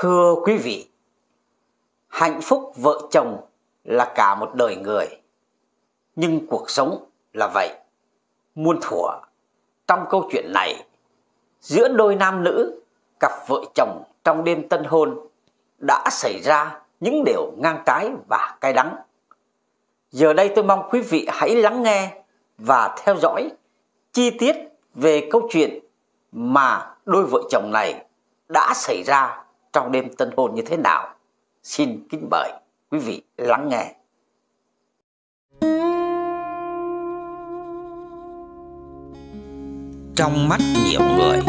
Thưa quý vị, hạnh phúc vợ chồng là cả một đời người. Nhưng cuộc sống là vậy. Muôn thuở trong câu chuyện này, giữa đôi nam nữ, cặp vợ chồng trong đêm tân hôn đã xảy ra những điều ngang trái và cay đắng. Giờ đây tôi mong quý vị hãy lắng nghe và theo dõi chi tiết về câu chuyện mà đôi vợ chồng này đã xảy ra trong đêm tân hôn như thế nào xin kính mời quý vị lắng nghe trong mắt nhiều người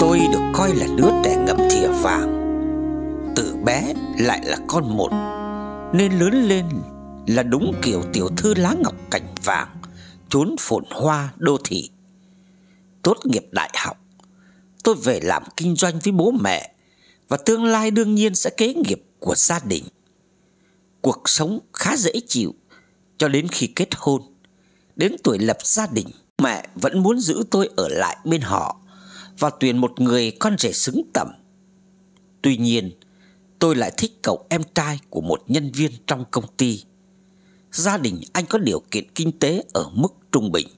tôi được coi là đứa trẻ ngậm thìa vàng từ bé lại là con một nên lớn lên là đúng kiểu tiểu thư lá ngọc cảnh vàng trốn phồn hoa đô thị tốt nghiệp đại học tôi về làm kinh doanh với bố mẹ và tương lai đương nhiên sẽ kế nghiệp của gia đình. Cuộc sống khá dễ chịu cho đến khi kết hôn. Đến tuổi lập gia đình, mẹ vẫn muốn giữ tôi ở lại bên họ và tuyển một người con rể xứng tầm. Tuy nhiên, tôi lại thích cậu em trai của một nhân viên trong công ty. Gia đình anh có điều kiện kinh tế ở mức trung bình.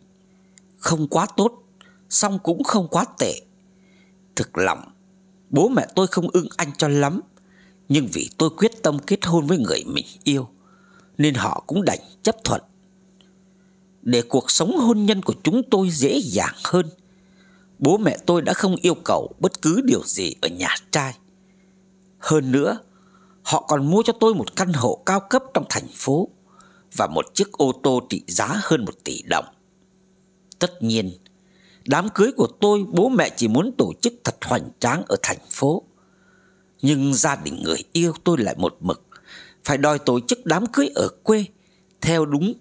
Không quá tốt, song cũng không quá tệ. Thực lòng, Bố mẹ tôi không ưng anh cho lắm Nhưng vì tôi quyết tâm kết hôn với người mình yêu Nên họ cũng đành chấp thuận Để cuộc sống hôn nhân của chúng tôi dễ dàng hơn Bố mẹ tôi đã không yêu cầu bất cứ điều gì ở nhà trai Hơn nữa Họ còn mua cho tôi một căn hộ cao cấp trong thành phố Và một chiếc ô tô trị giá hơn một tỷ đồng Tất nhiên Đám cưới của tôi bố mẹ chỉ muốn tổ chức thật hoành tráng ở thành phố. Nhưng gia đình người yêu tôi lại một mực. Phải đòi tổ chức đám cưới ở quê theo đúng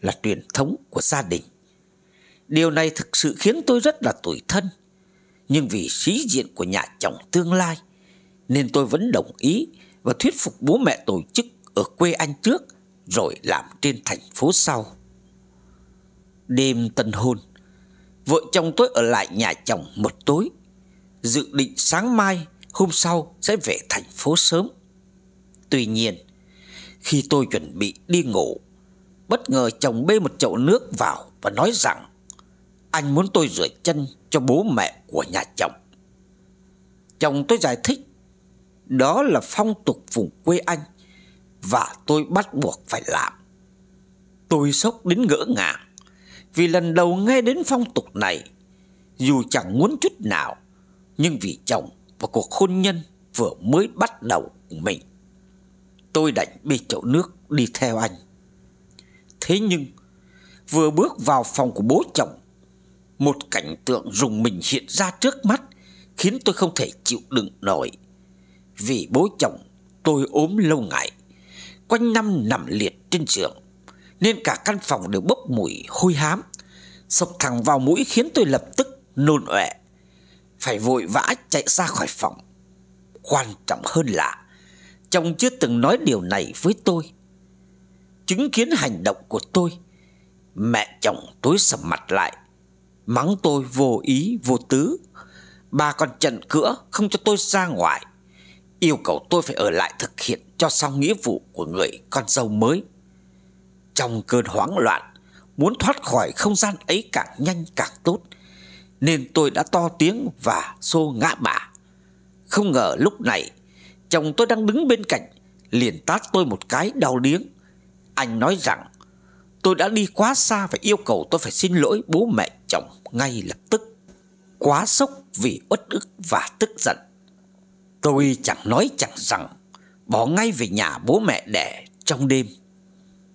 là truyền thống của gia đình. Điều này thực sự khiến tôi rất là tủi thân. Nhưng vì sĩ diện của nhà chồng tương lai nên tôi vẫn đồng ý và thuyết phục bố mẹ tổ chức ở quê anh trước rồi làm trên thành phố sau. Đêm tân hôn Vợ chồng tôi ở lại nhà chồng một tối Dự định sáng mai Hôm sau sẽ về thành phố sớm Tuy nhiên Khi tôi chuẩn bị đi ngủ Bất ngờ chồng bê một chậu nước vào Và nói rằng Anh muốn tôi rửa chân cho bố mẹ của nhà chồng Chồng tôi giải thích Đó là phong tục vùng quê anh Và tôi bắt buộc phải làm Tôi sốc đến ngỡ ngàng vì lần đầu nghe đến phong tục này. Dù chẳng muốn chút nào, nhưng vì chồng và cuộc hôn nhân vừa mới bắt đầu của mình, tôi đành bê chậu nước đi theo anh. Thế nhưng, vừa bước vào phòng của bố chồng, một cảnh tượng rùng mình hiện ra trước mắt khiến tôi không thể chịu đựng nổi. Vì bố chồng tôi ốm lâu ngày, quanh năm nằm liệt trên giường nên cả căn phòng đều bốc mùi hôi hám, sộc thẳng vào mũi khiến tôi lập tức nôn ọe. Phải vội vã chạy ra khỏi phòng. Quan trọng hơn là chồng chưa từng nói điều này với tôi. Chứng kiến hành động của tôi, mẹ chồng tối sầm mặt lại, mắng tôi vô ý vô tứ. Bà còn chần cửa không cho tôi ra ngoài, yêu cầu tôi phải ở lại thực hiện cho xong nghĩa vụ của người con dâu mới. Trong cơn hoảng loạn Muốn thoát khỏi không gian ấy càng nhanh càng tốt Nên tôi đã to tiếng và xô ngã bà Không ngờ lúc này Chồng tôi đang đứng bên cạnh Liền tát tôi một cái đau điếng Anh nói rằng Tôi đã đi quá xa và yêu cầu tôi phải xin lỗi bố mẹ chồng ngay lập tức Quá sốc vì uất ức và tức giận Tôi chẳng nói chẳng rằng Bỏ ngay về nhà bố mẹ đẻ trong đêm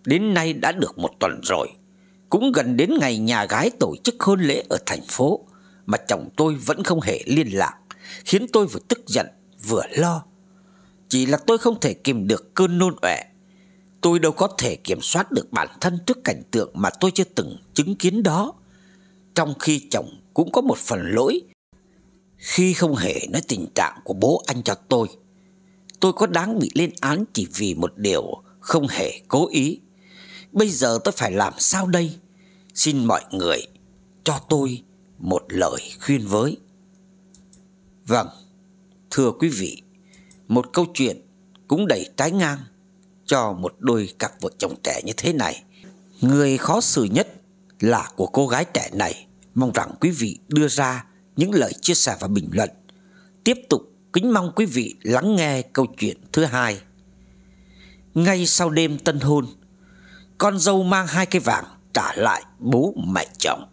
Đến nay đã được một tuần rồi Cũng gần đến ngày nhà gái tổ chức hôn lễ ở thành phố Mà chồng tôi vẫn không hề liên lạc Khiến tôi vừa tức giận vừa lo Chỉ là tôi không thể kìm được cơn nôn ọe Tôi đâu có thể kiểm soát được bản thân trước cảnh tượng mà tôi chưa từng chứng kiến đó Trong khi chồng cũng có một phần lỗi Khi không hề nói tình trạng của bố anh cho tôi Tôi có đáng bị lên án chỉ vì một điều không hề cố ý Bây giờ tôi phải làm sao đây? Xin mọi người cho tôi một lời khuyên với. Vâng, thưa quý vị, một câu chuyện cũng đầy trái ngang cho một đôi cặp vợ chồng trẻ như thế này. Người khó xử nhất là của cô gái trẻ này. Mong rằng quý vị đưa ra những lời chia sẻ và bình luận. Tiếp tục kính mong quý vị lắng nghe câu chuyện thứ hai. Ngay sau đêm tân hôn, con dâu mang hai cây vàng trả lại bố mẹ chồng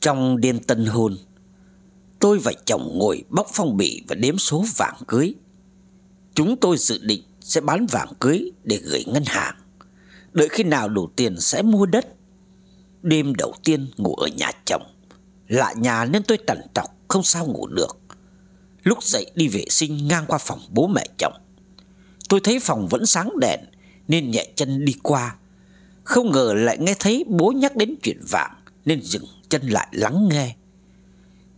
Trong đêm tân hôn Tôi và chồng ngồi bóc phong bì và đếm số vàng cưới Chúng tôi dự định sẽ bán vàng cưới để gửi ngân hàng Đợi khi nào đủ tiền sẽ mua đất Đêm đầu tiên ngủ ở nhà chồng Lạ nhà nên tôi tần tọc không sao ngủ được Lúc dậy đi vệ sinh ngang qua phòng bố mẹ chồng Tôi thấy phòng vẫn sáng đèn nên nhẹ chân đi qua. Không ngờ lại nghe thấy bố nhắc đến chuyện vạn nên dừng chân lại lắng nghe.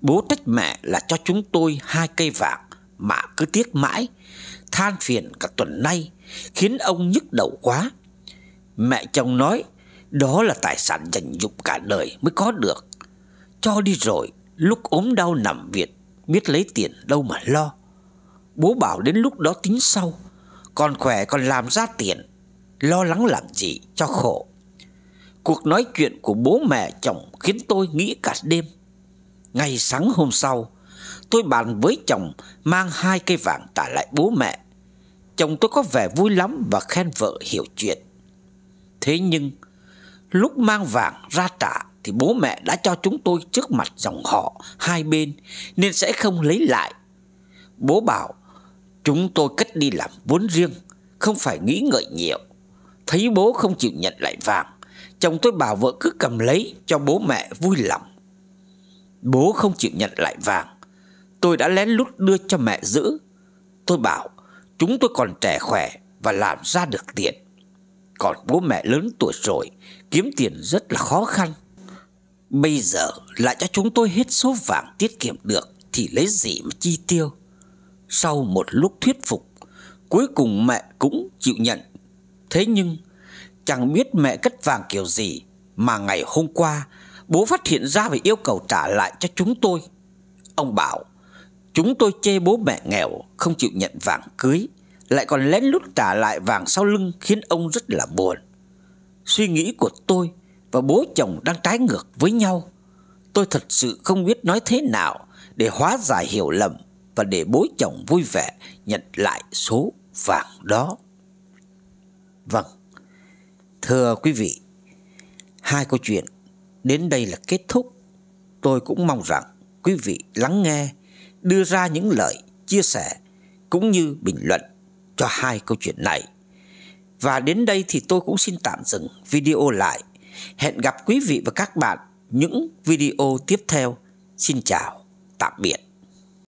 Bố trách mẹ là cho chúng tôi hai cây vạn mà cứ tiếc mãi, than phiền cả tuần nay khiến ông nhức đầu quá. Mẹ chồng nói đó là tài sản dành dụng cả đời mới có được. Cho đi rồi, lúc ốm đau nằm viện, biết lấy tiền đâu mà lo. Bố bảo đến lúc đó tính sau, còn khỏe còn làm ra tiền, lo lắng làm gì cho khổ. Cuộc nói chuyện của bố mẹ chồng khiến tôi nghĩ cả đêm. Ngày sáng hôm sau, tôi bàn với chồng mang hai cây vàng trả lại bố mẹ. Chồng tôi có vẻ vui lắm và khen vợ hiểu chuyện. Thế nhưng, lúc mang vàng ra trả thì bố mẹ đã cho chúng tôi trước mặt dòng họ hai bên nên sẽ không lấy lại. Bố bảo chúng tôi cất đi làm vốn riêng, không phải nghĩ ngợi nhiều. Thấy bố không chịu nhận lại vàng Chồng tôi bảo vợ cứ cầm lấy cho bố mẹ vui lòng Bố không chịu nhận lại vàng Tôi đã lén lút đưa cho mẹ giữ Tôi bảo chúng tôi còn trẻ khỏe và làm ra được tiền Còn bố mẹ lớn tuổi rồi Kiếm tiền rất là khó khăn Bây giờ lại cho chúng tôi hết số vàng tiết kiệm được Thì lấy gì mà chi tiêu Sau một lúc thuyết phục Cuối cùng mẹ cũng chịu nhận Thế nhưng chẳng biết mẹ cất vàng kiểu gì mà ngày hôm qua bố phát hiện ra và yêu cầu trả lại cho chúng tôi. Ông bảo chúng tôi chê bố mẹ nghèo không chịu nhận vàng cưới lại còn lén lút trả lại vàng sau lưng khiến ông rất là buồn. Suy nghĩ của tôi và bố chồng đang trái ngược với nhau. Tôi thật sự không biết nói thế nào để hóa giải hiểu lầm và để bố chồng vui vẻ nhận lại số vàng đó. Vâng, thưa quý vị, hai câu chuyện đến đây là kết thúc. Tôi cũng mong rằng quý vị lắng nghe, đưa ra những lời chia sẻ cũng như bình luận cho hai câu chuyện này. Và đến đây thì tôi cũng xin tạm dừng video lại. Hẹn gặp quý vị và các bạn những video tiếp theo. Xin chào, tạm biệt.